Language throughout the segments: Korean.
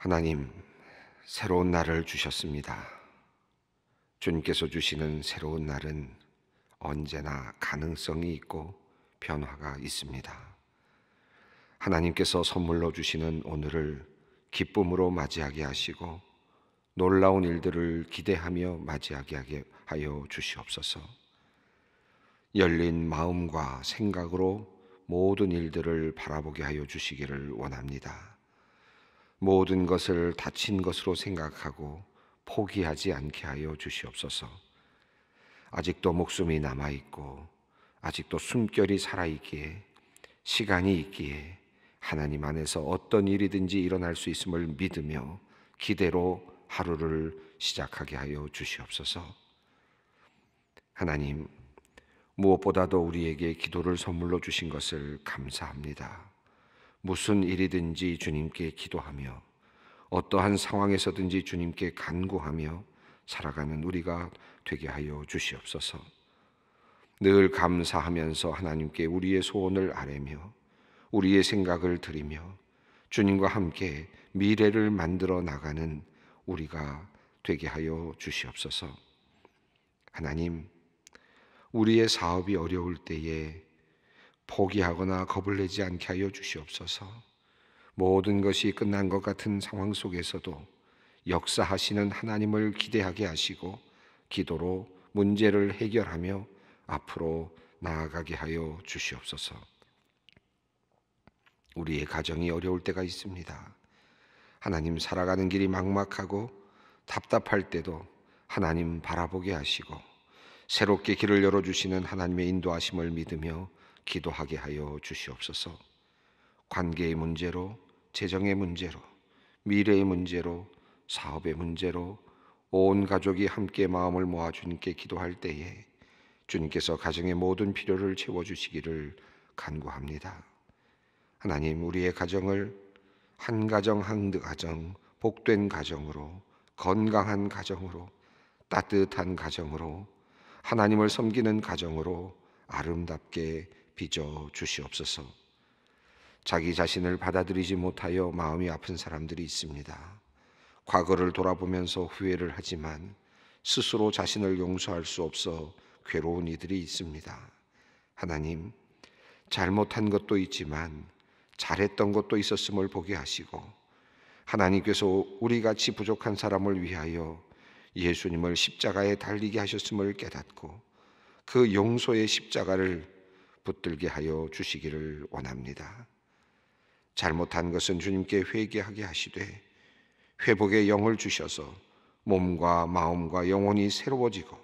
하나님, 새로운 날을 주셨습니다. 주님께서 주시는 새로운 날은 언제나 가능성이 있고 변화가 있습니다. 하나님께서 선물로 주시는 오늘을 기쁨으로 맞이하게 하시고 놀라운 일들을 기대하며 맞이하게 하여 주시옵소서. 열린 마음과 생각으로 모든 일들을 바라보게 하여 주시기를 원합니다. 모든 것을 다친 것으로 생각하고 포기하지 않게 하여 주시옵소서. 아직도 목숨이 남아 있고 아직도 숨결이 살아 있기에 시간이 있기에 하나님 안에서 어떤 일이든지 일어날 수 있음을 믿으며 기대로 하루를 시작하게 하여 주시옵소서. 하나님, 무엇보다도 우리에게 기도를 선물로 주신 것을 감사합니다. 무슨 일이든지 주님께 기도하며 어떠한 상황에서든지 주님께 간구하며 살아가는 우리가 되게 하여 주시옵소서. 늘 감사하면서 하나님께 우리의 소원을 아뢰며 우리의 생각을 드리며 주님과 함께 미래를 만들어 나가는 우리가 되게 하여 주시옵소서. 하나님, 우리의 사업이 어려울 때에 포기하거나 겁을 내지 않게 하여 주시옵소서. 모든 것이 끝난 것 같은 상황 속에서도 역사하시는 하나님을 기대하게 하시고 기도로 문제를 해결하며 앞으로 나아가게 하여 주시옵소서. 우리의 가정이 어려울 때가 있습니다. 하나님 살아가는 길이 막막하고 답답할 때도 하나님 바라보게 하시고 새롭게 길을 열어주시는 하나님의 인도하심을 믿으며 기도하게 하여 주시옵소서. 관계의 문제로, 재정의 문제로, 미래의 문제로, 사업의 문제로 온 가족이 함께 마음을 모아 주님께 기도할 때에 주님께서 가정의 모든 필요를 채워 주시기를 간구합니다. 하나님, 우리의 가정을 한 가정 한 가정 복된 가정으로 건강한 가정으로 따뜻한 가정으로 하나님을 섬기는 가정으로 아름답게 빚어 주시옵소서. 자기 자신을 받아들이지 못하여 마음이 아픈 사람들이 있습니다. 과거를 돌아보면서 후회를 하지만 스스로 자신을 용서할 수 없어 괴로운 이들이 있습니다. 하나님, 잘못한 것도 있지만 잘했던 것도 있었음을 보게 하시고 하나님께서 우리 같이 부족한 사람을 위하여 예수님을 십자가에 달리게 하셨음을 깨닫고 그 용서의 십자가를 붙들게 하여 주시기를 원합니다. 잘못한 것은 주님께 회개하게 하시되 회복의 영을 주셔서 몸과 마음과 영혼이 새로워지고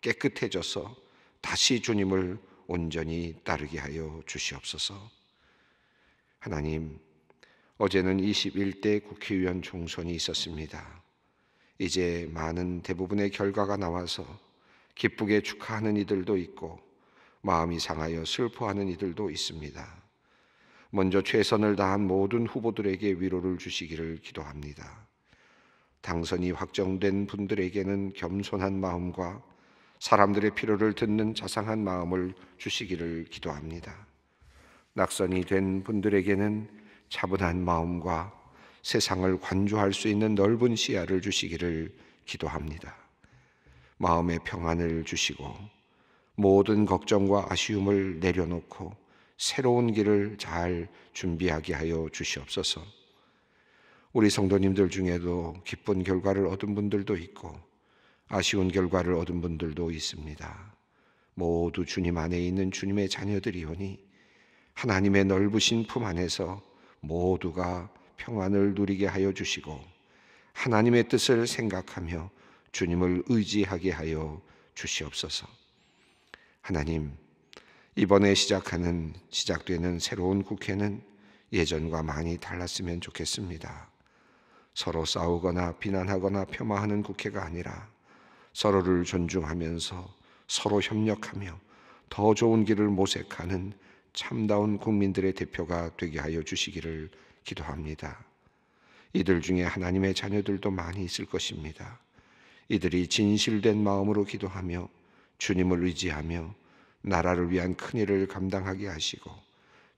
깨끗해져서 다시 주님을 온전히 따르게 하여 주시옵소서. 하나님, 어제는 21대 국회의원 총선이 있었습니다. 이제 많은 대부분의 결과가 나와서 기쁘게 축하하는 이들도 있고 마음이 상하여 슬퍼하는 이들도 있습니다. 먼저 최선을 다한 모든 후보들에게 위로를 주시기를 기도합니다. 당선이 확정된 분들에게는 겸손한 마음과 사람들의 필요를 듣는 자상한 마음을 주시기를 기도합니다. 낙선이 된 분들에게는 차분한 마음과 세상을 관조할 수 있는 넓은 시야를 주시기를 기도합니다. 마음의 평안을 주시고 모든 걱정과 아쉬움을 내려놓고 새로운 길을 잘 준비하게 하여 주시옵소서. 우리 성도님들 중에도 기쁜 결과를 얻은 분들도 있고 아쉬운 결과를 얻은 분들도 있습니다. 모두 주님 안에 있는 주님의 자녀들이오니 하나님의 넓으신 품 안에서 모두가 평안을 누리게 하여 주시고 하나님의 뜻을 생각하며 주님을 의지하게 하여 주시옵소서. 하나님, 이번에 시작하는 시작되는 새로운 국회는 예전과 많이 달랐으면 좋겠습니다. 서로 싸우거나 비난하거나 폄하하는 국회가 아니라 서로를 존중하면서 서로 협력하며 더 좋은 길을 모색하는 참다운 국민들의 대표가 되게 하여 주시기를 기도합니다. 이들 중에 하나님의 자녀들도 많이 있을 것입니다. 이들이 진실된 마음으로 기도하며 주님을 의지하며 나라를 위한 큰 일을 감당하게 하시고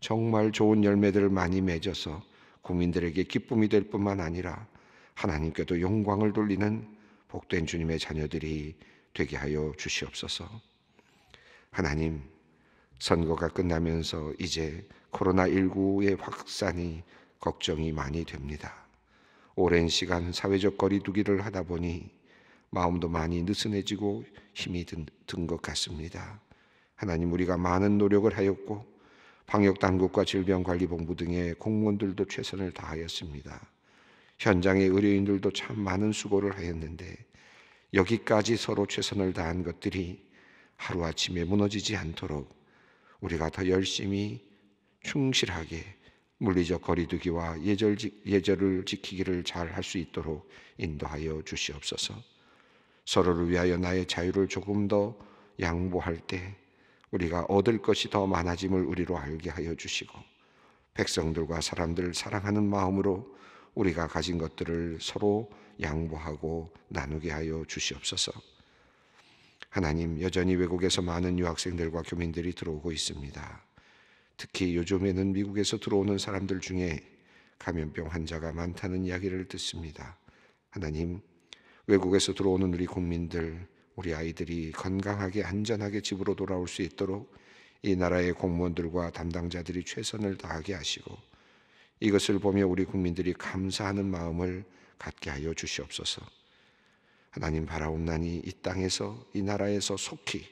정말 좋은 열매들을 많이 맺어서 국민들에게 기쁨이 될 뿐만 아니라 하나님께도 영광을 돌리는 복된 주님의 자녀들이 되게 하여 주시옵소서. 하나님, 선거가 끝나면서 이제 코로나19의 확산이 걱정이 많이 됩니다. 오랜 시간 사회적 거리두기를 하다 보니 마음도 많이 느슨해지고 힘이 든 것 같습니다. 하나님 우리가 많은 노력을 하였고 방역당국과 질병관리본부 등의 공무원들도 최선을 다하였습니다. 현장의 의료인들도 참 많은 수고를 하였는데 여기까지 서로 최선을 다한 것들이 하루아침에 무너지지 않도록 우리가 더 열심히 충실하게 물리적 거리두기와 예절, 예절을 지키기를 잘 할 수 있도록 인도하여 주시옵소서. 서로를 위하여 나의 자유를 조금 더 양보할 때 우리가 얻을 것이 더 많아짐을 우리로 알게 하여 주시고 백성들과 사람들을 사랑하는 마음으로 우리가 가진 것들을 서로 양보하고 나누게 하여 주시옵소서. 하나님, 여전히 외국에서 많은 유학생들과 교민들이 들어오고 있습니다. 특히 요즘에는 미국에서 들어오는 사람들 중에 감염병 환자가 많다는 이야기를 듣습니다. 하나님, 외국에서 들어오는 우리 국민들, 우리 아이들이 건강하게 안전하게 집으로 돌아올 수 있도록 이 나라의 공무원들과 담당자들이 최선을 다하게 하시고 이것을 보며 우리 국민들이 감사하는 마음을 갖게 하여 주시옵소서. 하나님 바라옵나니 이 땅에서 이 나라에서 속히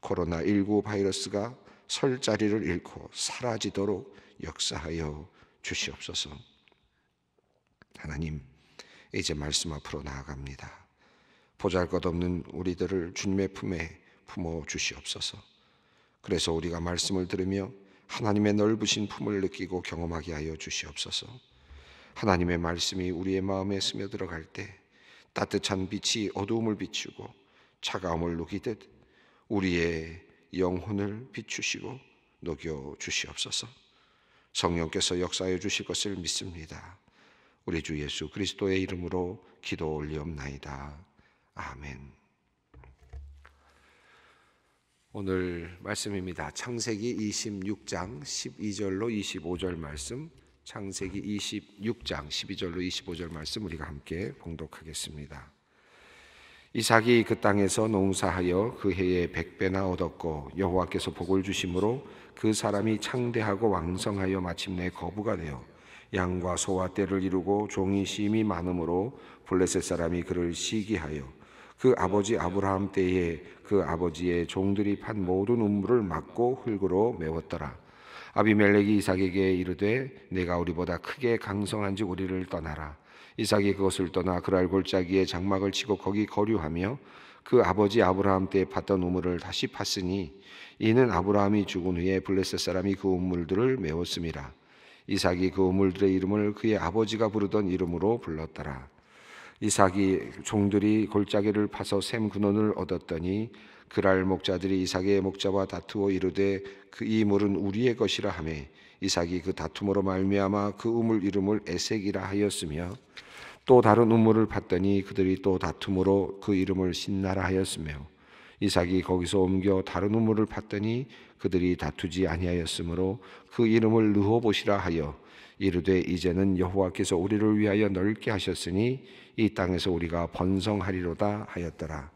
코로나19 바이러스가 설 자리를 잃고 사라지도록 역사하여 주시옵소서. 하나님 이제 말씀 앞으로 나아갑니다. 보잘 것 없는 우리들을 주님의 품에 품어 주시옵소서. 그래서 우리가 말씀을 들으며 하나님의 넓으신 품을 느끼고 경험하게 하여 주시옵소서. 하나님의 말씀이 우리의 마음에 스며 들어갈 때 따뜻한 빛이 어두움을 비추고 차가움을 녹이듯 우리의 영혼을 비추시고 녹여 주시옵소서. 성령께서 역사해 주실 것을 믿습니다. 우리 주 예수 그리스도의 이름으로 기도 올리옵나이다. 아멘. 오늘 말씀입니다. 창세기 26장 12절로 25절 말씀, 창세기 26장 12절로 25절 말씀 우리가 함께 봉독하겠습니다. 이삭이 그 땅에서 농사하여 그 해에 백배나 얻었고 여호와께서 복을 주심으로 그 사람이 창대하고 왕성하여 마침내 거부가 되어 양과 소와 때를 이루고 종이 심이 많으므로 블레셋 사람이 그를 시기하여 그 아버지 아브라함 때에 그 아버지의 종들이 판 모든 음물을 막고 흙으로 메웠더라. 아비멜렉이 이삭에게 이르되 내가 우리보다 크게 강성한지 우리를 떠나라. 이삭이 그것을 떠나 그랄 골짜기에 장막을 치고 거기 거류하며 그 아버지 아브라함 때에 팠던 우물을 다시 팠으니 이는 아브라함이 죽은 후에 블레셋 사람이 그 우물들을 메웠음이라. 이삭이 그 우물들의 이름을 그의 아버지가 부르던 이름으로 불렀더라. 이삭이 종들이 골짜기를 파서 샘 근원을 얻었더니 그랄 목자들이 이삭의 목자와 다투어 이르되 그이 물은 우리의 것이라 하매 이삭이 그 다툼으로 말미암아 그 우물 이름을 에색이라 하였으며 또 다른 우물을 봤더니 그들이 또 다툼으로 그 이름을 신나라 하였으며 이삭이 거기서 옮겨 다른 우물을 팠더니 그들이 다투지 아니하였으므로 그 이름을 르호보시라 하여 이르되 이제는 여호와께서 우리를 위하여 넓게 하셨으니 이 땅에서 우리가 번성하리로다 하였더라.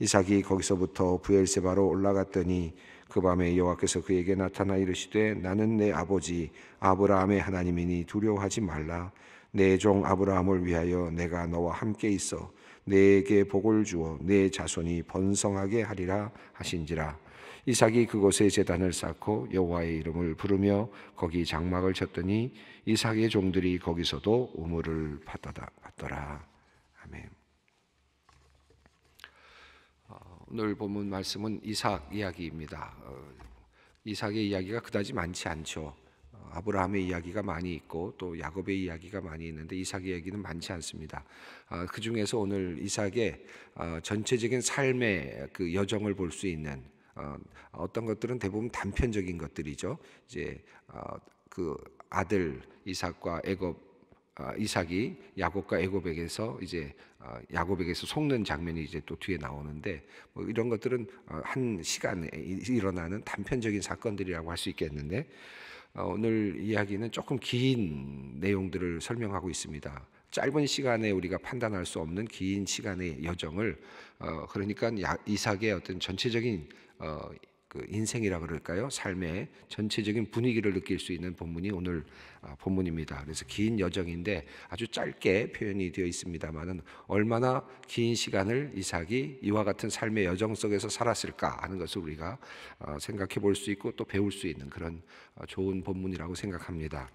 이삭이 거기서부터 부엘세바로 올라갔더니 그 밤에 여호와께서 그에게 나타나 이르시되 나는 내 아버지 아브라함의 하나님이니 두려워하지 말라 내 종 아브라함을 위하여 내가 너와 함께 있어 내게 복을 주어 내 자손이 번성하게 하리라 하신지라 이삭이 그곳에 제단을 쌓고 여호와의 이름을 부르며 거기 장막을 쳤더니 이삭의 종들이 거기서도 우물을 받더라 아멘. 어, 오늘 본문 말씀은 이삭 이야기입니다. 어, 이삭의 이야기가 그다지 많지 않죠. 아브라함의 이야기가 많이 있고 또 야곱의 이야기가 많이 있는데 이삭의 이야기는 많지 않습니다. 아, 그 중에서 오늘 이삭의 아, 전체적인 삶의 그 여정을 볼 수 있는 어, 어떤 것들은 대부분 단편적인 것들이죠. 이제 어, 그 아들 이삭과 애굽 아, 이삭이 야곱과 애곱에게서 이제 어, 야곱에게서 속는 장면이 이제 또 뒤에 나오는데 뭐 이런 것들은 한 시간에 일어나는 단편적인 사건들이라고 할 수 있겠는데 어, 오늘 이야기는 조금 긴 내용들을 설명하고 있습니다. 짧은 시간에 우리가 판단할 수 없는 긴 시간의 여정을 어, 그러니까 이삭의 어떤 전체적인 어, 그 인생이라 그럴까요? 삶의 전체적인 분위기를 느낄 수 있는 본문이 오늘 아, 본문입니다. 그래서 긴 여정인데 아주 짧게 표현이 되어 있습니다만은 얼마나 긴 시간을 이삭이 이와 같은 삶의 여정 속에서 살았을까 하는 것을 우리가 아, 생각해 볼 수 있고 또 배울 수 있는 그런 아, 좋은 본문이라고 생각합니다.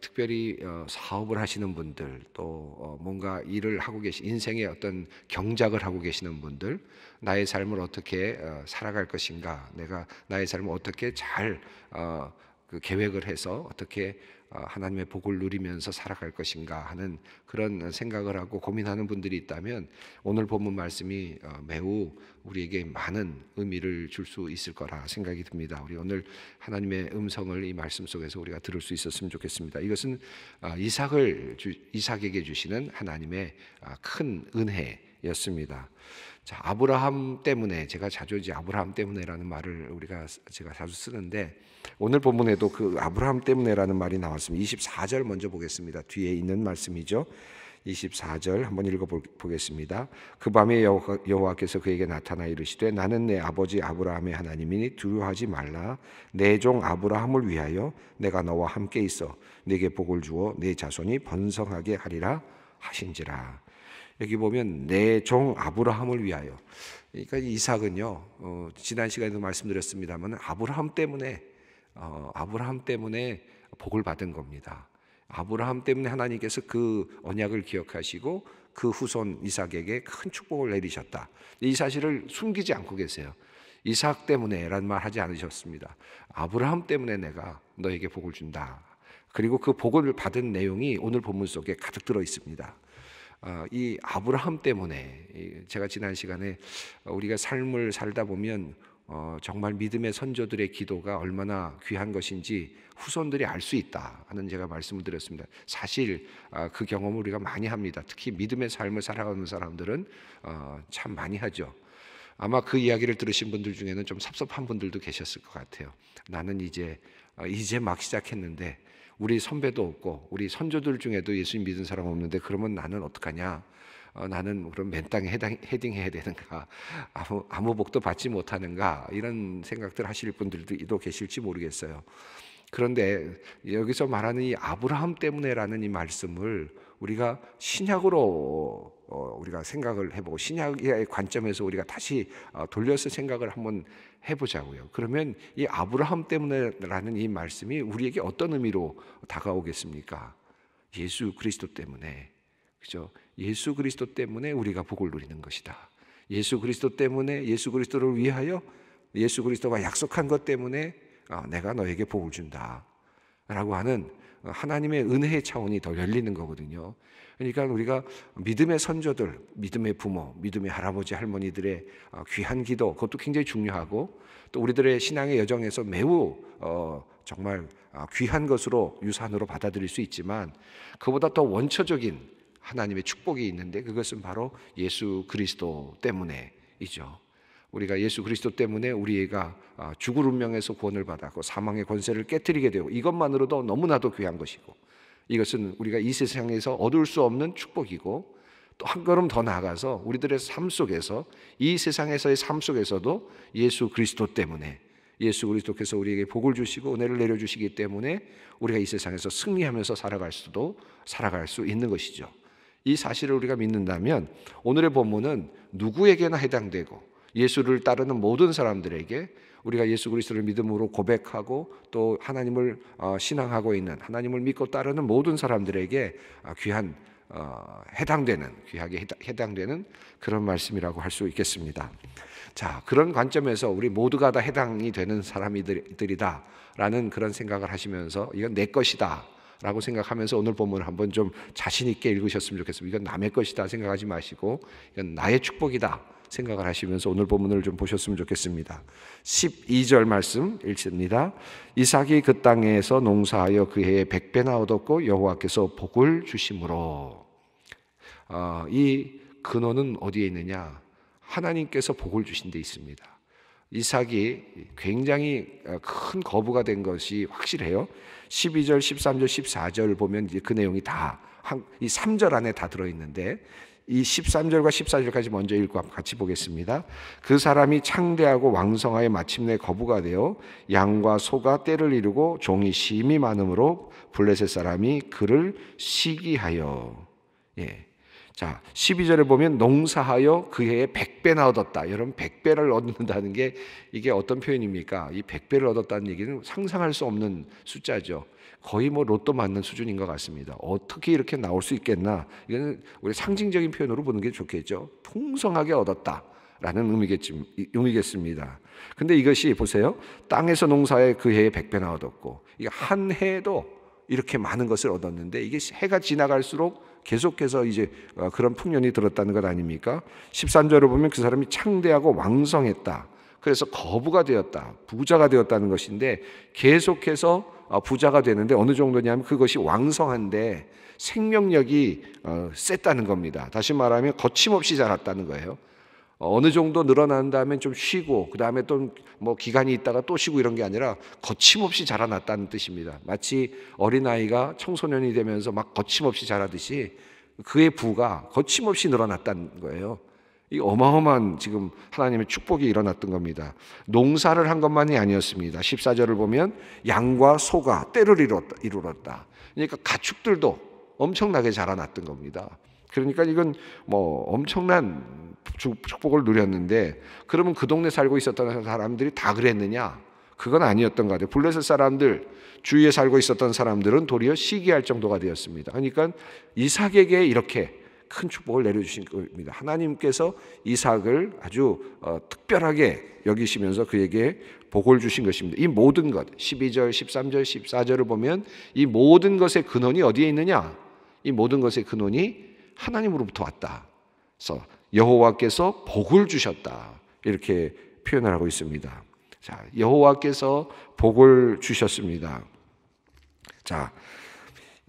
특별히 어, 사업을 하시는 분들 또 어, 뭔가 일을 하고 계신 인생의 어떤 경작을 하고 계시는 분들 나의 삶을 어떻게 어, 살아갈 것인가, 내가 나의 삶을 어떻게 잘 어, 그 계획을 해서 어떻게 어, 하나님의 복을 누리면서 살아갈 것인가 하는 그런 생각을 하고 고민하는 분들이 있다면 오늘 본문 말씀이 매우 우리에게 많은 의미를 줄 수 있을 거라 생각이 듭니다. 우리 오늘 하나님의 음성을 이 말씀 속에서 우리가 들을 수 있었으면 좋겠습니다. 이것은 아, 이삭을 이삭에게 주시는 하나님의 아, 큰 은혜였습니다. 자, 아브라함 때문에 제가 자주 이제 아브라함 때문에라는 말을 우리가 제가 자주 쓰는데 오늘 본문에도 그 아브라함 때문에라는 말이 나왔습니다. 24절 먼저 보겠습니다. 뒤에 있는 말씀이죠. 24절 한번 읽어 보겠습니다. 그 밤에 여호와께서 그에게 나타나 이르시되 나는 내 아버지 아브라함의 하나님이니 두려워하지 말라 내 종 아브라함을 위하여 내가 너와 함께 있어 네게 복을 주어 네 자손이 번성하게 하리라 하신지라. 여기 보면 내 종 아브라함을 위하여. 그러니까 이삭은요 어, 지난 시간에도 말씀드렸습니다만 아브라함 때문에 어, 아브라함 때문에 복을 받은 겁니다. 아브라함 때문에 하나님께서 그 언약을 기억하시고 그 후손 이삭에게 큰 축복을 내리셨다. 이 사실을 숨기지 않고 계세요. 이삭 때문에란 말 하지 않으셨습니다. 아브라함 때문에 내가 너에게 복을 준다. 그리고 그 복을 받은 내용이 오늘 본문 속에 가득 들어 있습니다. 어, 이 아브라함 때문에 제가 지난 시간에 어, 우리가 삶을 살다 보면 어, 정말 믿음의 선조들의 기도가 얼마나 귀한 것인지 후손들이 알 수 있다 하는 제가 말씀을 드렸습니다. 사실 아, 그 경험을 우리가 많이 합니다. 특히 믿음의 삶을 살아가는 사람들은 참 많이 하죠. 아마 그 이야기를 들으신 분들 중에는 좀 섭섭한 분들도 계셨을 것 같아요. 나는 이제 이제 막 시작했는데 우리 선배도 없고 우리 선조들 중에도 예수님 믿은 사람 없는데 그러면 나는 어떡하냐? 어, 나는 그럼 맨 땅에 해당, 헤딩해야 되는가? 아무, 아무 복도 받지 못하는가? 이런 생각들 하실 분들도 계실지 모르겠어요. 그런데 여기서 말하는 이 아브라함 때문에라는 이 말씀을 우리가 신약으로 어, 우리가 생각을 해보고 신약의 관점에서 우리가 다시 어, 돌려서 생각을 한번 해보자고요. 그러면 이 아브라함 때문에라는 이 말씀이 우리에게 어떤 의미로 다가오겠습니까? 예수 그리스도 때문에 그죠? 예수 그리스도 때문에 우리가 복을 누리는 것이다. 예수 그리스도 때문에 예수 그리스도를 위하여 예수 그리스도가 약속한 것 때문에 아, 내가 너에게 복을 준다라고 하는 하나님의 은혜의 차원이 더 열리는 거거든요. 그러니까 우리가 믿음의 선조들, 믿음의 부모, 믿음의 할아버지, 할머니들의 어, 귀한 기도, 그것도 굉장히 중요하고 또 우리들의 신앙의 여정에서 매우 어, 정말 아, 귀한 것으로 유산으로 받아들일 수 있지만 그보다 더 원초적인 하나님의 축복이 있는데 그것은 바로 예수 그리스도 때문에이죠. 우리가 예수 그리스도 때문에 우리가 아, 죽을 운명에서 구원을 받았고 사망의 권세를 깨뜨리게 되고 이것만으로도 너무나도 귀한 것이고 이것은 우리가 이 세상에서 얻을 수 없는 축복이고 또 한 걸음 더 나아가서 우리들의 삶 속에서 이 세상에서의 삶 속에서도 예수 그리스도 때문에 예수 그리스도께서 우리에게 복을 주시고 은혜를 내려 주시기 때문에 우리가 이 세상에서 승리하면서 살아갈 수도 살아갈 수 있는 것이죠. 이 사실을 우리가 믿는다면 오늘의 본문은 누구에게나 해당되고 예수를 따르는 모든 사람들에게 우리가 예수 그리스도를 믿음으로 고백하고 또 하나님을 어, 신앙하고 있는 하나님을 믿고 따르는 모든 사람들에게 어, 귀한 어, 해당되는 귀하게 해당되는 그런 말씀이라고 할 수 있겠습니다. 자 그런 관점에서 우리 모두가 다 해당이 되는 사람들이다라는 그런 생각을 하시면서 이건 내 것이다 라고 생각하면서 오늘 본문을 한번 좀 자신 있게 읽으셨으면 좋겠습니다. 이건 남의 것이다 생각하지 마시고 이건 나의 축복이다 생각을 하시면서 오늘 본문을 좀 보셨으면 좋겠습니다. 12절 말씀 읽습니다. 이삭이 그 땅에서 농사하여 그 해에 1배나 얻었고 여호와께서 복을 주심으로 어, 이 근원은 어디에 있느냐? 하나님께서 복을 주신 데 있습니다. 이삭이 굉장히 어, 큰 거부가 된 것이 확실해요. 12절, 13절, 14절 보면 이제 그 내용이 다이 3절 안에 다 들어 있는데 이 13절과 14절까지 먼저 읽고 같이 보겠습니다. 그 사람이 창대하고 왕성하여 마침내 거부가 되어 양과 소가 때를 이루고 종이 심히 많으로 블레셋 사람이 그를 시기하여 예. 자, 12절에 보면 농사하여 그 해에 백배나 얻었다. 여러분 100배를 얻는다는 게 이게 어떤 표현입니까? 이 100배를 얻었다는 얘기는 상상할 수 없는 숫자죠. 거의 뭐 로또 맞는 수준인 것 같습니다. 어떻게 이렇게 나올 수 있겠나? 이거는 우리 상징적인 표현으로 보는 게 좋겠죠. 풍성하게 얻었다. 라는 의미겠지, 의미겠습니다. 근데 이것이 보세요. 땅에서 농사에 그 해에 백배나 얻었고, 이한 해에도 이렇게 많은 것을 얻었는데, 이게 해가 지나갈수록 계속해서 이제 어, 그런 풍년이 들었다는 것 아닙니까? 13절을 보면 그 사람이 창대하고 왕성했다. 그래서 거부가 되었다. 부자가 되었다는 것인데 계속해서 어, 부자가 되는데 어느 정도냐면 그것이 왕성한데 생명력이 어, 셌다는 겁니다. 다시 말하면 거침없이 자랐다는 거예요. 어, 어느 정도 늘어난 다음에 좀 쉬고 그 다음에 또 뭐 기간이 있다가 또 쉬고 이런 게 아니라 거침없이 자라났다는 뜻입니다. 마치 어린 아이가 청소년이 되면서 막 거침없이 자라듯이 그의 부가 거침없이 늘어났다는 거예요. 이 어마어마한 지금 하나님의 축복이 일어났던 겁니다. 농사를 한 것만이 아니었습니다. 14절을 보면 양과 소가 때를 이루었다. 그러니까 가축들도 엄청나게 자라났던 겁니다. 그러니까 이건 뭐 엄청난 축복을 누렸는데 그러면 그 동네 살고 있었던 사람들이 다 그랬느냐? 그건 아니었던 것 같아요. 블레셋 사람들 주위에 살고 있었던 사람들은 도리어 시기할 정도가 되었습니다. 그러니까 이삭에게 이렇게 큰 축복을 내려주신 겁니다. 하나님께서 이삭을 아주 어, 특별하게 여기시면서 그에게 복을 주신 것입니다. 이 모든 것, 12절, 13절, 14절을 보면 이 모든 것의 근원이 어디에 있느냐? 이 모든 것의 근원이 하나님으로부터 왔다. 그래서 여호와께서 복을 주셨다. 이렇게 표현을 하고 있습니다. 자, 여호와께서 복을 주셨습니다. 자,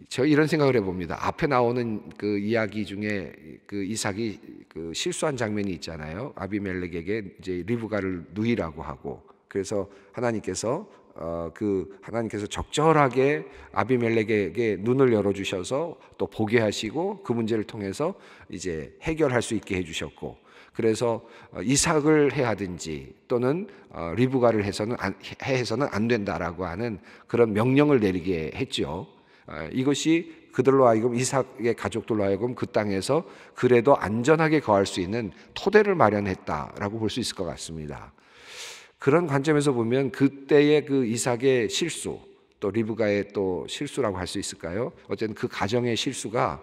저 이런 생각을 해봅니다. 앞에 나오는 그 이야기 중에 그 이삭이 그 실수한 장면이 있잖아요. 아비멜렉에게 이제 리브가를 누이라고 하고 그래서 하나님께서 어, 그 하나님께서 적절하게 아비멜렉에게 눈을 열어 주셔서 또 보게 하시고 그 문제를 통해서 이제 해결할 수 있게 해 주셨고 그래서 어, 이삭을 해하든지 또는 어, 리브가를 해서는 안, 해서는 안 된다라고 하는 그런 명령을 내리게 했죠. 어, 이것이 그들로 하여금 이삭의 가족들로 하여금 그 땅에서 그래도 안전하게 거할 수 있는 토대를 마련했다라고 볼 수 있을 것 같습니다. 그런 관점에서 보면 그때의 그 이삭의 실수, 또 리브가의 또 실수라고 할 수 있을까요? 어쨌든 그 가정의 실수가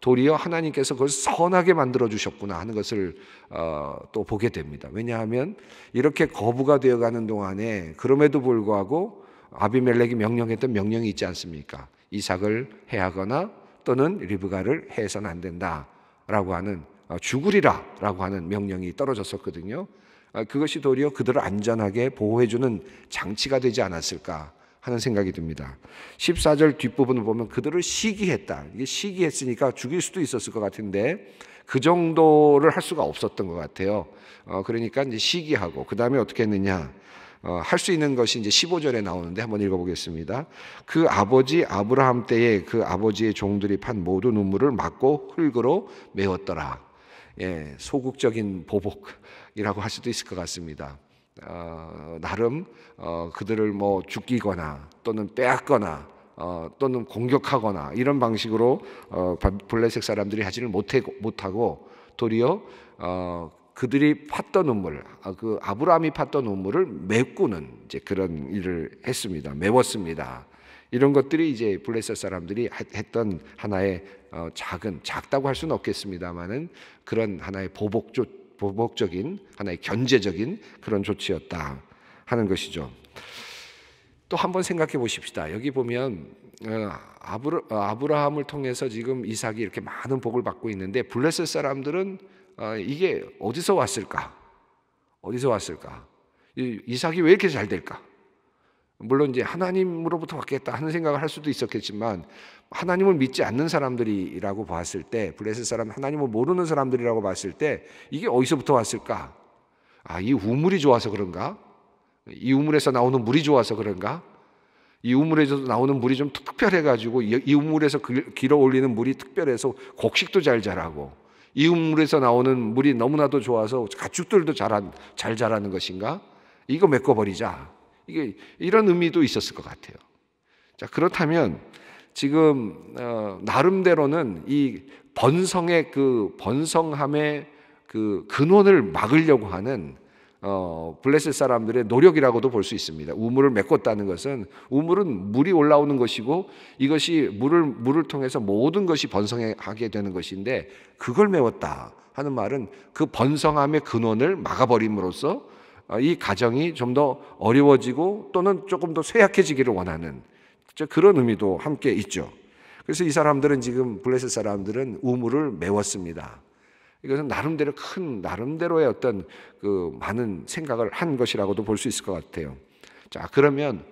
도리어 하나님께서 그걸 선하게 만들어 주셨구나 하는 것을 어, 또 보게 됩니다. 왜냐하면 이렇게 거부가 되어가는 동안에 그럼에도 불구하고 아비멜렉이 명령했던 명령이 있지 않습니까? 이삭을 해하거나 또는 리브가를 해서안 된다라고 하는 어, 죽으리라라고 하는 명령이 떨어졌었거든요. 아, 그것이 도리어 그들을 안전하게 보호해주는 장치가 되지 않았을까 하는 생각이 듭니다. 14절 뒷부분을 보면 그들을 시기했다. 이게 시기했으니까 죽일 수도 있었을 것 같은데 그 정도를 할 수가 없었던 것 같아요. 어, 그러니까 이제 시기하고 그 다음에 어떻게 했느냐. 어, 할수 있는 것이 이제 15절에 나오는데 한번 읽어보겠습니다. 그 아버지 아브라함 때에 그 아버지의 종들이 판 모든 우물을 막고 흙으로 메웠더라. 예, 소극적인 보복이라고 할 수도 있을 것 같습니다. 어, 나름 어, 그들을 뭐 죽이거나 또는 빼앗거나 어, 또는 공격하거나 이런 방식으로 어, 블레셋 사람들이 하지를 못해, 못하고 도리어 어, 그들이 팠던 눈물, 아, 그 아브라함이 팠던 눈물을 메꾸는 이제 그런 일을 했습니다. 메웠습니다. 이런 것들이 이제 블레셋 사람들이 했던 하나의 어, 작은 작다고 할 수는 없겠습니다만은 그런 하나의 보복조, 보복적인 하나의 견제적인 그런 조치였다 하는 것이죠. 또 한번 생각해 보십시다. 여기 보면 어, 아브라, 어, 함을 통해서 지금 이삭이 이렇게 많은 복을 받고 있는데 블레셋 사람들은 이게 어디서 왔을까? 어디서 왔을까? 이삭이 왜 이렇게 잘 될까? 물론 이제 하나님으로부터 받겠다 하는 생각을 할 수도 있었겠지만 하나님을 믿지 않는 사람들이라고 봤을 때 블레셋 사람 하나님을 모르는 사람들이라고 봤을 때 이게 어디서부터 왔을까? 아, 이 우물이 좋아서 그런가? 이 우물에서 나오는 물이 좋아서 그런가? 이 우물에서 나오는 물이 좀 특별해가지고 이 우물에서 길어 올리는 물이 특별해서 곡식도 잘 자라고 이 우물에서 나오는 물이 너무나도 좋아서 가축들도 잘 잘 자라는 것인가? 이거 메꿔버리자. 이게 이런 의미도 있었을 것 같아요. 자, 그렇다면 지금 어, 나름대로는 이 번성의 그 번성함의 그 근원을 막으려고 하는 어, 블레셋 사람들의 노력이라고도 볼 수 있습니다. 우물을 메꿨다는 것은 우물은 물이 올라오는 것이고 이것이 물을 물을 통해서 모든 것이 번성하게 되는 것인데 그걸 메웠다 하는 말은 그 번성함의 근원을 막아버림으로써 어, 이 가정이 좀 더 어려워지고 또는 조금 더 쇠약해지기를 원하는 그런 의미도 함께 있죠. 그래서 이 사람들은 지금 블레셋 사람들은 우물을 메웠습니다. 이것은 나름대로 큰 나름대로의 어떤 그 많은 생각을 한 것이라고도 볼 수 있을 것 같아요. 자 그러면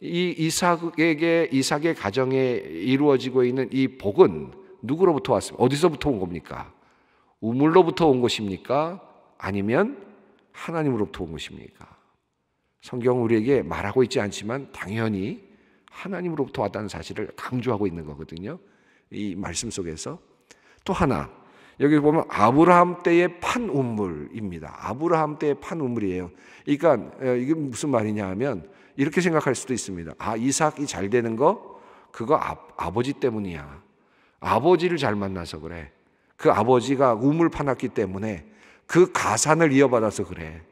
이 이삭에게 이삭의 가정에 이루어지고 있는 이 복은 누구로부터 왔습니까? 어디서부터 온 겁니까? 우물로부터 온 것입니까? 아니면 하나님으로부터 온 것입니까? 성경 우리에게 말하고 있지 않지만 당연히 하나님으로부터 왔다는 사실을 강조하고 있는 거거든요. 이 말씀 속에서 또 하나 여기 보면 아브라함 때의 판 운물입니다. 아브라함 때의 판 운물이에요. 그러니까 어, 이게 무슨 말이냐 하면 이렇게 생각할 수도 있습니다. 아 이삭이 잘 되는 거 그거 아, 아버지 때문이야. 아버지를 잘 만나서 그래. 그 아버지가 우물 파놨기 때문에 그 가산을 이어받아서 그래.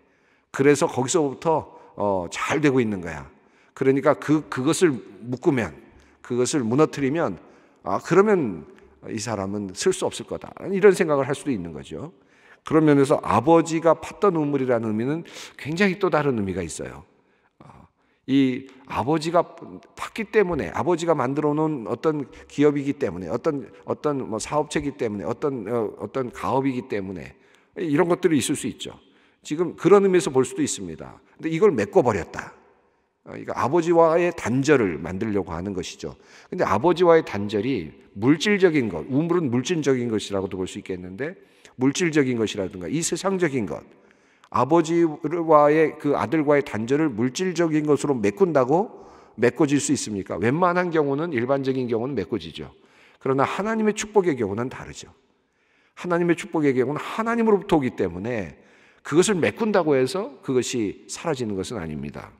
그래서 거기서부터 어, 잘 되고 있는 거야. 그러니까 그 그것을 묶으면 그것을 무너뜨리면 아 그러면 이 사람은 쓸 수 없을 거다. 이런 생각을 할 수도 있는 거죠. 그런 면에서 아버지가 팠던 우물이라는 의미는 굉장히 또 다른 의미가 있어요. 아, 이 아버지가 팠기 때문에 아버지가 만들어 놓은 어떤 기업이기 때문에 어떤 어떤 뭐 사업체이기 때문에 어떤 어, 어떤 가업이기 때문에 이런 것들이 있을 수 있죠. 지금 그런 의미에서 볼 수도 있습니다. 근데 이걸 메꿔버렸다. 그러 어, 아버지와의 단절을 만들려고 하는 것이죠. 근데 아버지와의 단절이 물질적인 것, 우물은 물질적인 것이라고도 볼 수 있겠는데 물질적인 것이라든가 이 세상적인 것, 아버지와의 그 아들과의 단절을 물질적인 것으로 메꾼다고 메꿔질 수 있습니까? 웬만한 경우는 일반적인 경우는 메꿔지죠. 그러나 하나님의 축복의 경우는 다르죠. 하나님의 축복의 경우는 하나님으로부터 오기 때문에 그것을 메꾼다고 해서 그것이 사라지는 것은 아닙니다.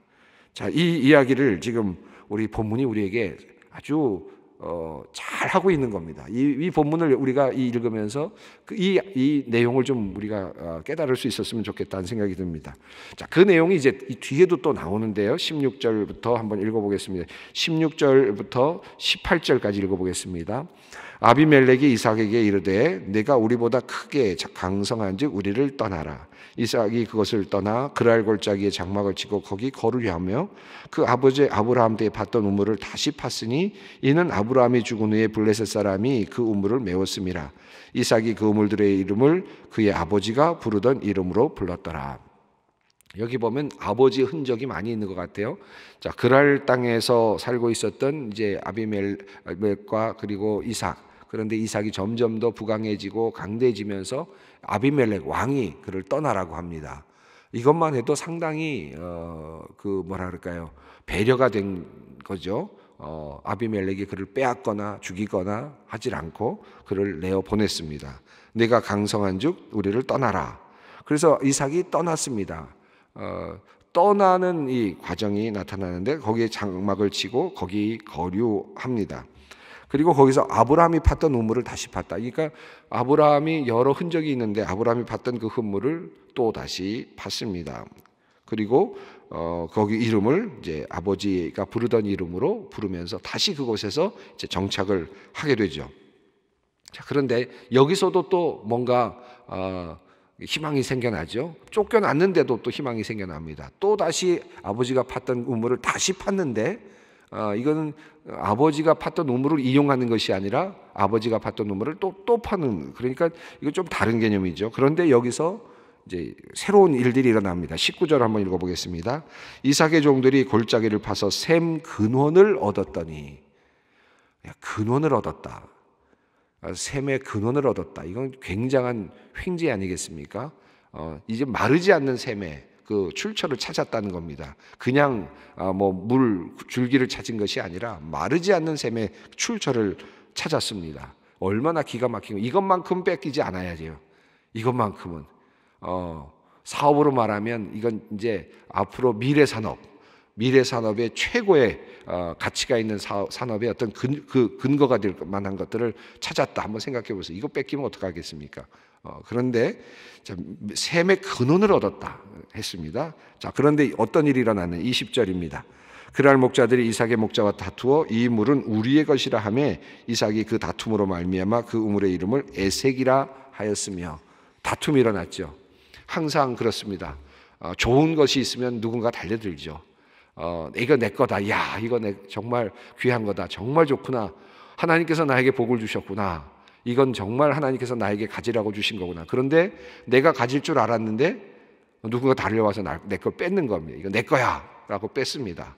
자, 이 이야기를 지금 우리 본문이 우리에게 아주 어, 잘 하고 있는 겁니다. 이, 이 본문을 우리가 읽으면서 그 이, 이 내용을 좀 우리가 어, 깨달을 수 있었으면 좋겠다는 생각이 듭니다. 자, 그 내용이 이제 뒤에도 또 나오는데요. 16절부터 한번 읽어보겠습니다. 16절부터 18절까지 읽어보겠습니다. 아비멜렉이 이삭에게 이르되 내가 우리보다 크게 강성한즉 우리를 떠나라. 이삭이 그것을 떠나 그랄 골짜기에 장막을 치고 거기 거루려 하며 그 아버지 아브라함 때에 봤던 우물을 다시 팠으니 이는 아브라함이 죽은 후에 블레셋 사람이 그 우물을 메웠음이라. 이삭이 그 우물들의 이름을 그의 아버지가 부르던 이름으로 불렀더라. 여기 보면 아버지 흔적이 많이 있는 것 같아요. 자, 그랄 땅에서 살고 있었던 이제 아비멜과 그리고 이삭 그런데 이삭이 점점 더 부강해지고 강대해지면서 아비멜렉 왕이 그를 떠나라고 합니다. 이것만 해도 상당히 어, 그 뭐라 그럴까요? 배려가 된 거죠. 어, 아비멜렉이 그를 빼앗거나 죽이거나 하질 않고 그를 내어 보냈습니다. 내가 강성한즉 우리를 떠나라. 그래서 이삭이 떠났습니다. 어, 떠나는 이 과정이 나타나는데 거기에 장막을 치고 거기 거류합니다. 그리고 거기서 아브라함이 팠던 우물을 다시 팠다. 그러니까 아브라함이 여러 흔적이 있는데 아브라함이 팠던 그 흙물을 또 다시 팠습니다. 그리고 어, 거기 이름을 이제 아버지가 부르던 이름으로 부르면서 다시 그곳에서 이제 정착을 하게 되죠. 자, 그런데 여기서도 또 뭔가 어, 희망이 생겨나죠. 쫓겨났는데도 또 희망이 생겨납니다. 또 다시 아버지가 팠던 우물을 다시 팠는데 아, 이거는 아버지가 팠던 우물을 이용하는 것이 아니라 아버지가 팠던 우물을 또, 또 파는, 그러니까 이거 좀 다른 개념이죠. 그런데 여기서 이제 새로운 일들이 일어납니다. 19절 한번 읽어보겠습니다. 이삭의 종들이 골짜기를 파서 샘 근원을 얻었더니, 근원을 얻었다. 아, 샘의 근원을 얻었다. 이건 굉장한 횡재 아니겠습니까? 어, 이제 마르지 않는 샘의 그 출처를 찾았다는 겁니다. 그냥 아, 뭐물 줄기를 찾은 것이 아니라 마르지 않는 샘의 출처를 찾았습니다. 얼마나 기가 막힌 이것만큼 뺏기지 않아야 돼요. 이것만큼은 어, 사업으로 말하면 이건 이제 앞으로 미래 산업 미래 산업의 최고의 어, 가치가 있는 산업의 어떤 근, 그 근거가 될 만한 것들을 찾았다. 한번 생각해 보세요. 이거 뺏기면 어떡하겠습니까? 어, 그런데 자, 샘의 근원을 얻었다 했습니다. 자, 그런데 어떤 일이 일어나는 20절입니다. 그랄 목자들이 이삭의 목자와 다투어 이 물은 우리의 것이라 하며 이삭이 그 다툼으로 말미암아 그 우물의 이름을 에색이라 하였으며 다툼이 일어났죠. 항상 그렇습니다. 어, 좋은 것이 있으면 누군가 달려들죠. 어, 이거 내 거다. 야, 이거 내 정말 귀한 거다. 정말 좋구나. 하나님께서 나에게 복을 주셨구나. 이건 정말 하나님께서 나에게 가지라고 주신 거구나. 그런데 내가 가질 줄 알았는데 누군가 달려와서 내 걸 뺏는 겁니다. 이거 내 거야. 라고 뺐습니다.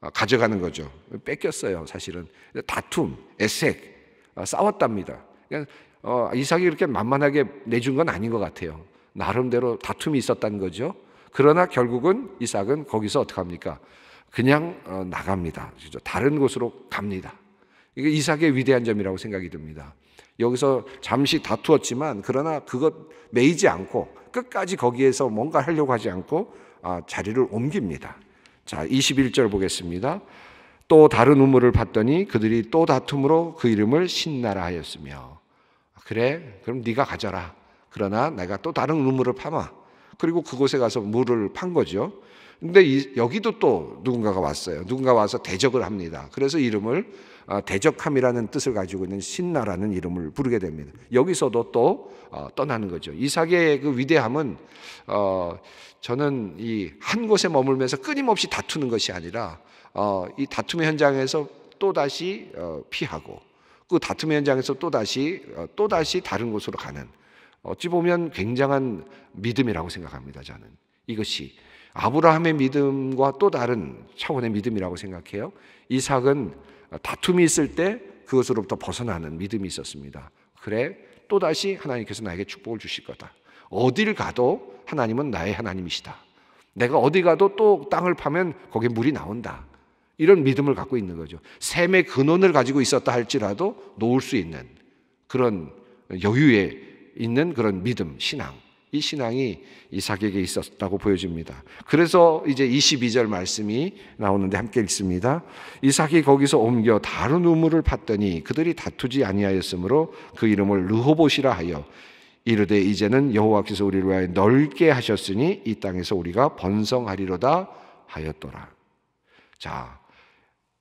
어, 가져가는 거죠. 뺏겼어요, 사실은. 다툼, 애색, 어, 싸웠답니다. 그러니까 어, 이삭이 그렇게 만만하게 내준 건 아닌 것 같아요. 나름대로 다툼이 있었다는 거죠. 그러나 결국은 이삭은 거기서 어떻게 합니까? 그냥 어, 나갑니다. 다른 곳으로 갑니다. 이게 이삭의 위대한 점이라고 생각이 듭니다. 여기서 잠시 다투었지만 그러나 그것 매이지 않고 끝까지 거기에서 뭔가 하려고 하지 않고 아, 자리를 옮깁니다. 자, 21절 보겠습니다. 또 다른 우물을 봤더니 그들이 또 다툼으로 그 이름을 신나라 하였으며 아, 그래 그럼 네가 가져라. 그러나 내가 또 다른 우물을 파마. 그리고 그곳에 가서 물을 판 거죠. 근데 이, 여기도 또 누군가가 왔어요. 누군가 와서 대적을 합니다. 그래서 이름을 어, 대적함이라는 뜻을 가지고 있는 신나라는 이름을 부르게 됩니다. 여기서도 또 어, 떠나는 거죠. 이삭의 그 위대함은 어, 저는 이 한 곳에 머물면서 끊임없이 다투는 것이 아니라 어, 이 다툼의 현장에서 또 다시 어, 피하고 그 다툼의 현장에서 또 다시 어, 또 다시 다른 곳으로 가는 어, 어찌 보면 굉장한 믿음이라고 생각합니다, 저는. 이것이 아브라함의 믿음과 또 다른 차원의 믿음이라고 생각해요. 이삭은 어, 다툼이 있을 때 그것으로부터 벗어나는 믿음이 있었습니다. 그래, 또다시 하나님께서 나에게 축복을 주실 거다. 어딜 가도 하나님은 나의 하나님이시다. 내가 어디 가도 또 땅을 파면 거기에 물이 나온다. 이런 믿음을 갖고 있는 거죠. 샘의 근원을 가지고 있었다 할지라도 놓을 수 있는 그런 여유의 있는 그런 믿음, 신앙. 이 신앙이 이삭에게 있었다고 보여집니다. 그래서 이제 22절 말씀이 나오는데 함께 읽습니다. 이삭이 거기서 옮겨 다른 우물을 팠더니 그들이 다투지 아니하였으므로 그 이름을 르호봇이라 하여 이르되 이제는 여호와께서 우리를 위하여 넓게 하셨으니 이 땅에서 우리가 번성하리로다 하였더라. 자,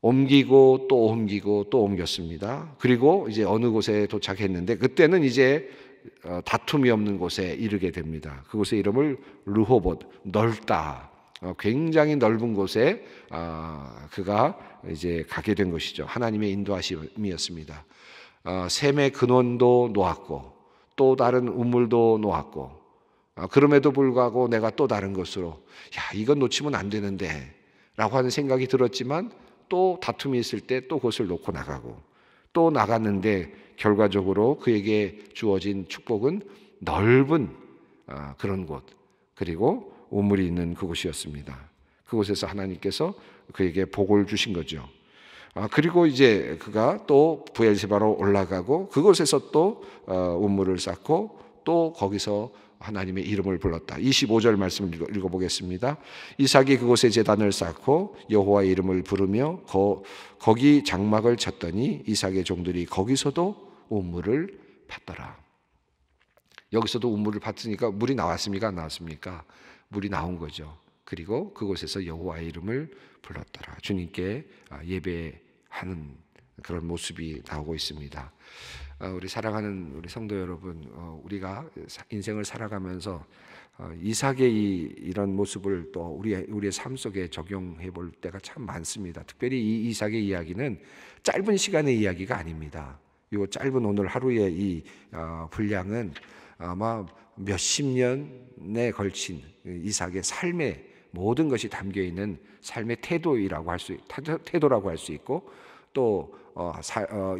옮기고 또 옮기고 또 옮겼습니다. 그리고 이제 어느 곳에 도착했는데 그때는 이제 어, 다툼이 없는 곳에 이르게 됩니다. 그곳의 이름을 르호봇, 넓다. 어, 굉장히 넓은 곳에 어, 그가 이제 가게 된 것이죠. 하나님의 인도하심이었습니다. 샘의 근원도 놓았고 또 다른 우물도 놓았고 그럼에도 불구하고 내가 또 다른 것으로 야 이건 놓치면 안 되는데라고 하는 생각이 들었지만 또 다툼이 있을 때또그을 놓고 나가고 또 나갔는데 결과적으로 그에게 주어진 축복은 넓은 아, 그런 곳 그리고 우물이 있는 그곳이었습니다. 그곳에서 하나님께서 그에게 복을 주신 거죠. 아, 그리고 이제 그가 또 부엘세바로 올라가고 그곳에서 또 어, 우물을 쌓고 또 거기서 하나님의 이름을 불렀다. 25절 말씀을 읽어 보겠습니다. 이삭이 그곳에 제단을 쌓고 여호와의 이름을 부르며 거, 거기 장막을 쳤더니 이삭의 종들이 거기서도 우물을 팠더라. 여기서도 우물을 팠으니까 물이 나왔습니까? 안 나왔습니까? 물이 나온 거죠. 그리고 그곳에서 여호와의 이름을 불렀더라. 주님께 아, 예배하는 그런 모습이 나오고 있습니다. 어, 우리 사랑하는 우리 성도 여러분, 어, 우리가 인생을 살아가면서 어, 이삭의 이, 런 모습을 또 우리의 우리의 삶 속에 적용해 볼 때가 참 많습니다. 특별히 이 이삭의 이야기는 짧은 시간의 이야기가 아닙니다. 이 짧은 오늘 하루의 이 분량은 아마 몇 십 년에 걸친 이삭의 삶의 모든 것이 담겨 있는 삶의 태도라고 할 수 태도라고 할 수 있고 또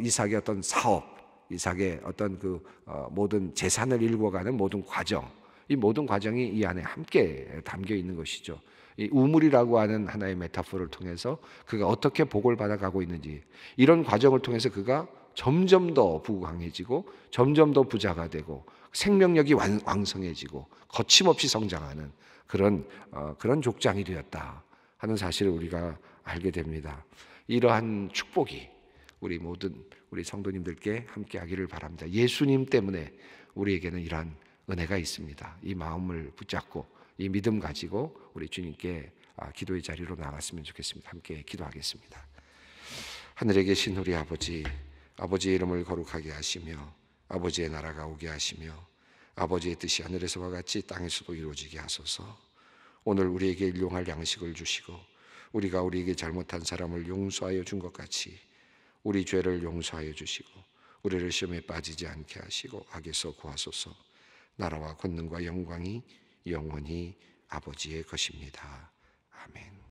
이삭의 어떤 사업 이삭의 어떤 그 어, 모든 재산을 일궈가는 모든 과정, 이 모든 과정이 이 안에 함께 담겨 있는 것이죠. 이 우물이라고 하는 하나의 메타포를 통해서 그가 어떻게 복을 받아가고 있는지 이런 과정을 통해서 그가 점점 더 부강해지고 점점 더 부자가 되고 생명력이 왕성해지고 거침없이 성장하는 그런 어, 그런 족장이 되었다 하는 사실을 우리가 알게 됩니다. 이러한 축복이 우리 모든 우리 성도님들께 함께 하기를 바랍니다. 예수님 때문에 우리에게는 이러한 은혜가 있습니다. 이 마음을 붙잡고 이 믿음 가지고 우리 주님께 아, 기도의 자리로 나갔으면 좋겠습니다. 함께 기도하겠습니다. 하늘에 계신 우리 아버지, 아버지의 이름을 거룩하게 하시며 아버지의 나라가 오게 하시며 아버지의 뜻이 하늘에서와 같이 땅에서도 이루어지게 하소서. 오늘 우리에게 일용할 양식을 주시고 우리가 우리에게 잘못한 사람을 용서하여 준 것 같이 우리 죄를 용서하여 주시고 우리를 시험에 빠지지 않게 하시고 악에서 구하소서. 나라와 권능과 영광이 영원히 아버지의 것입니다. 아멘.